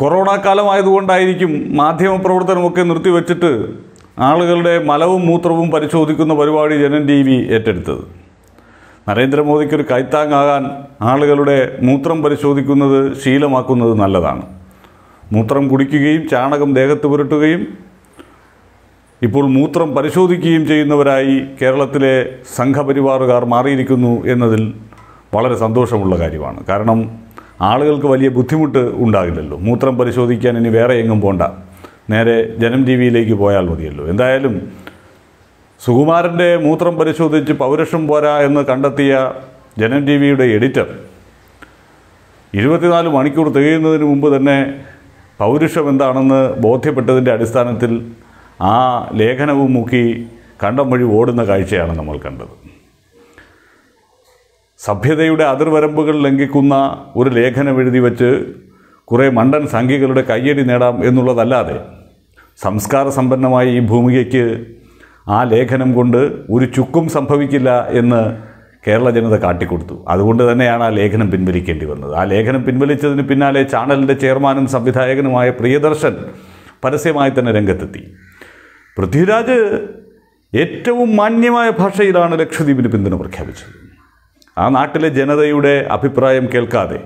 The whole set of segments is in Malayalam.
കൊറോണ കാലമായതുകൊണ്ടായിരിക്കും മാധ്യമപ്രവർത്തനമൊക്കെ നിർത്തിവെച്ചിട്ട് ആളുകളുടെ മലവും മൂത്രവും പരിശോധിക്കുന്ന പരിപാടി ജനൻ ടി വി ഏറ്റെടുത്തത് നരേന്ദ്രമോദിക്കൊരു ഒരു കൈത്താങ്ങാകാൻ ആളുകളുടെ മൂത്രം പരിശോധിക്കുന്നത് ശീലമാക്കുന്നത് നല്ലതാണ് മൂത്രം കുടിക്കുകയും ചാണകം ദേഹത്ത് പുരട്ടുകയും ഇപ്പോൾ മൂത്രം പരിശോധിക്കുകയും ചെയ്യുന്നവരായി കേരളത്തിലെ സംഘപരിവാറുകാർ മാറിയിരിക്കുന്നു എന്നതിൽ വളരെ സന്തോഷമുള്ള കാര്യമാണ് കാരണം ആളുകൾക്ക് വലിയ ബുദ്ധിമുട്ട് ഉണ്ടാകില്ലല്ലോ മൂത്രം പരിശോധിക്കാൻ ഇനി വേറെ എങ്ങും പോണ്ട നേരെ ജനം ടി വിയിലേക്ക് പോയാൽ മതിയല്ലോ എന്തായാലും സുകുമാരൻ്റെ മൂത്രം പരിശോധിച്ച് പൗരഷം പോരാ എന്ന് കണ്ടെത്തിയ ജനം ടി വിയുടെ എഡിറ്റർ ഇരുപത്തിനാല് മണിക്കൂർ തികയുന്നതിന് മുമ്പ് തന്നെ പൗരുഷം എന്താണെന്ന് ബോധ്യപ്പെട്ടതിൻ്റെ അടിസ്ഥാനത്തിൽ ആ ലേഖനവും മുക്കി കണ്ടം വഴി ഓടുന്ന കാഴ്ചയാണ് നമ്മൾ കണ്ടത് സഭ്യതയുടെ അതിർവരമ്പുകൾ ലംഘിക്കുന്ന ഒരു ലേഖനം എഴുതി വച്ച് കുറേ മണ്ടൻ സംഖ്യകളുടെ കയ്യടി നേടാം എന്നുള്ളതല്ലാതെ സംസ്കാര സമ്പന്നമായ ഈ ഭൂമികയ്ക്ക് ആ ലേഖനം കൊണ്ട് ഒരു ചുക്കും സംഭവിക്കില്ല എന്ന് കേരള ജനത കാട്ടിക്കൊടുത്തു അതുകൊണ്ട് തന്നെയാണ് ആ ലേഖനം പിൻവലിക്കേണ്ടി വന്നത് ആ ലേഖനം പിൻവലിച്ചതിന് പിന്നാലെ ചാനലിൻ്റെ ചെയർമാനും സംവിധായകനുമായ പ്രിയദർശൻ പരസ്യമായി തന്നെ രംഗത്തെത്തി പൃഥ്വിരാജ് ഏറ്റവും മാന്യമായ ഭാഷയിലാണ് ലക്ഷദ്വീപിന് പിന്തുണ പ്രഖ്യാപിച്ചത് ആ നാട്ടിലെ ജനതയുടെ അഭിപ്രായം കേൾക്കാതെ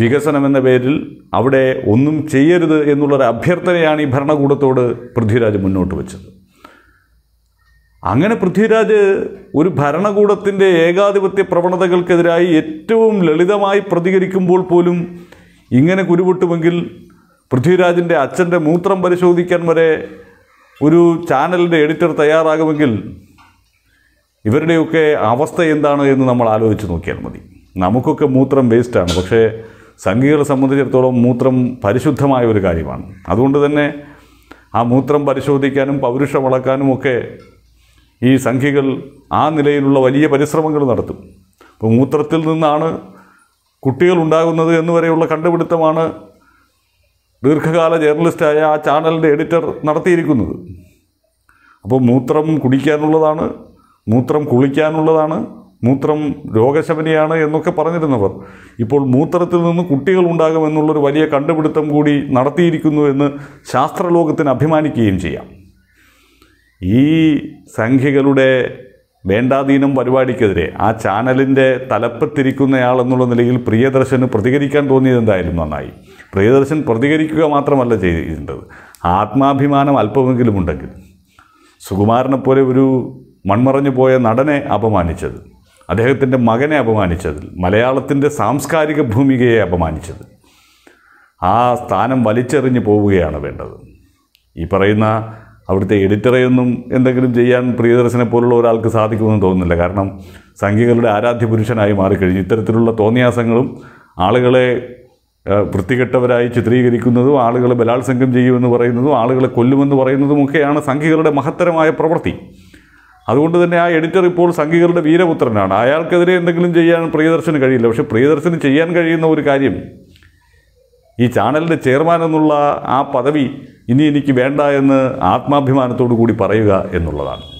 വികസനം എന്ന പേരിൽ അവിടെ ഒന്നും ചെയ്യരുത് എന്നുള്ളൊരു അഭ്യർത്ഥനയാണ് ഈ ഭരണകൂടത്തോട് പൃഥ്വിരാജ് മുന്നോട്ട് വെച്ചത് അങ്ങനെ പൃഥ്വിരാജ് ഒരു ഭരണകൂടത്തിൻ്റെ ഏകാധിപത്യ പ്രവണതകൾക്കെതിരായി ഏറ്റവും ലളിതമായി പ്രതികരിക്കുമ്പോൾ പോലും ഇങ്ങനെ കുരുപൊട്ടുമെങ്കിൽ പൃഥ്വിരാജിൻ്റെ അച്ഛൻ്റെ മൂത്രം പരിശോധിക്കാൻ വരെ ഒരു ചാനലിൻ്റെ എഡിറ്റർ തയ്യാറാകുമെങ്കിൽ ഇവരുടെയൊക്കെ അവസ്ഥ എന്താണ് എന്ന് നമ്മൾ ആലോചിച്ച് നോക്കിയാൽ മതി നമുക്കൊക്കെ മൂത്രം വേസ്റ്റാണ് പക്ഷേ സംഘികളെ സംബന്ധിച്ചിടത്തോളം മൂത്രം പരിശുദ്ധമായ ഒരു കാര്യമാണ് അതുകൊണ്ട് തന്നെ ആ മൂത്രം പരിശോധിക്കാനും പൗരുഷം വളക്കാനും ഒക്കെ ഈ സംഘികൾ ആ നിലയിലുള്ള വലിയ പരിശ്രമങ്ങൾ നടത്തും അപ്പോൾ മൂത്രത്തിൽ നിന്നാണ് കുട്ടികൾ ഉണ്ടാകുന്നത് എന്ന് വരെയുള്ള കണ്ടുപിടുത്തമാണ് ദീർഘകാല ജേർണലിസ്റ്റായ ആ ചാനലിൻ്റെ എഡിറ്റർ നടത്തിയിരിക്കുന്നത് അപ്പോൾ മൂത്രം കുടിക്കാനുള്ളതാണ് മൂത്രം കുളിക്കാനുള്ളതാണ് മൂത്രം രോഗശമനിയാണ് എന്നൊക്കെ പറഞ്ഞിരുന്നവർ ഇപ്പോൾ മൂത്രത്തിൽ നിന്ന് കുട്ടികൾ ഉണ്ടാകുമെന്നുള്ളൊരു വലിയ കണ്ടുപിടുത്തം കൂടി നടത്തിയിരിക്കുന്നു എന്ന് ശാസ്ത്രലോകത്തിന് അഭിമാനിക്കുകയും ചെയ്യാം ഈ സംഖ്യകളുടെ വേണ്ടാധീനം പരിപാടിക്കെതിരെ ആ ചാനലിൻ്റെ തലപ്പത്തിരിക്കുന്നയാൾ എന്നുള്ള നിലയിൽ പ്രിയദർശന് പ്രതികരിക്കാൻ തോന്നിയത് എന്തായാലും നന്നായി പ്രിയദർശൻ പ്രതികരിക്കുക മാത്രമല്ല ചെയ്തിട്ടുണ്ടത് ആത്മാഭിമാനം അല്പമെങ്കിലും ഉണ്ടെങ്കിൽ സുകുമാരനെപ്പോലെ ഒരു മൺമറഞ്ഞു പോയ നടനെ അപമാനിച്ചത് അദ്ദേഹത്തിൻ്റെ മകനെ അപമാനിച്ചത് മലയാളത്തിൻ്റെ സാംസ്കാരിക ഭൂമികയെ അപമാനിച്ചത് ആ സ്ഥാനം വലിച്ചെറിഞ്ഞു പോവുകയാണ് വേണ്ടത് ഈ പറയുന്ന അവിടുത്തെ എഡിറ്ററെയൊന്നും എന്തെങ്കിലും ചെയ്യാൻ പ്രിയദർശനെ പോലുള്ള ഒരാൾക്ക് സാധിക്കുമെന്ന് തോന്നുന്നില്ല കാരണം സംഘികളുടെ ആരാധ്യ പുരുഷനായി മാറിക്കഴിഞ്ഞു ഇത്തരത്തിലുള്ള തോന്നിയാസങ്ങളും ആളുകളെ വൃത്തികെട്ടവരായി ചിത്രീകരിക്കുന്നതും ആളുകളെ ബലാത്സംഗം ചെയ്യുമെന്ന് പറയുന്നതും ആളുകളെ കൊല്ലുമെന്ന് പറയുന്നതുമൊക്കെയാണ് സംഘികളുടെ മഹത്തരമായ പ്രവൃത്തി അതുകൊണ്ട് തന്നെ ആ എഡിറ്റർ ഇപ്പോൾ സംഘികളുടെ വീരപുത്രനാണ് അയാൾക്കെതിരെ എന്തെങ്കിലും ചെയ്യാൻ പ്രിയദർശന് കഴിയില്ല പക്ഷെ പ്രിയദർശന് ചെയ്യാൻ കഴിയുന്ന ഒരു കാര്യം ഈ ചാനലിൻ്റെ ചെയർമാൻ എന്നുള്ള ആ പദവി ഇനി എനിക്ക് വേണ്ട എന്ന് ആത്മാഭിമാനത്തോടു കൂടി പറയുക എന്നുള്ളതാണ്